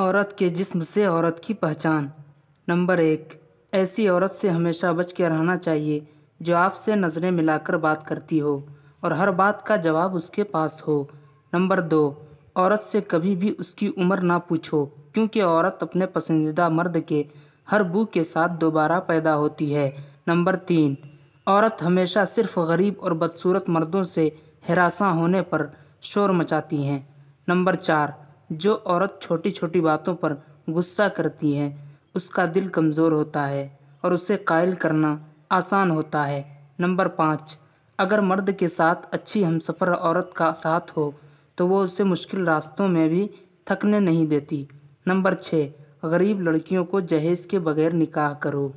औरत के जिस्म से औरत की पहचान नंबर एक ऐसी औरत से हमेशा बच के रहना चाहिए जो आपसे नज़रें मिलाकर बात करती हो और हर बात का जवाब उसके पास हो नंबर दो औरत से कभी भी उसकी उम्र ना पूछो क्योंकि औरत अपने पसंदीदा मर्द के हर बू के साथ दोबारा पैदा होती है नंबर तीन औरत हमेशा सिर्फ गरीब और बदसूरत मर्दों से हरासा होने पर शोर मचाती हैं नंबर चार जो औरत छोटी छोटी बातों पर गुस्सा करती है उसका दिल कमज़ोर होता है और उसे कायल करना आसान होता है नंबर पाँच अगर मर्द के साथ अच्छी हमसफ़र औरत का साथ हो तो वो उसे मुश्किल रास्तों में भी थकने नहीं देती नंबर छः गरीब लड़कियों को जहेज़ के बगैर निकाह करो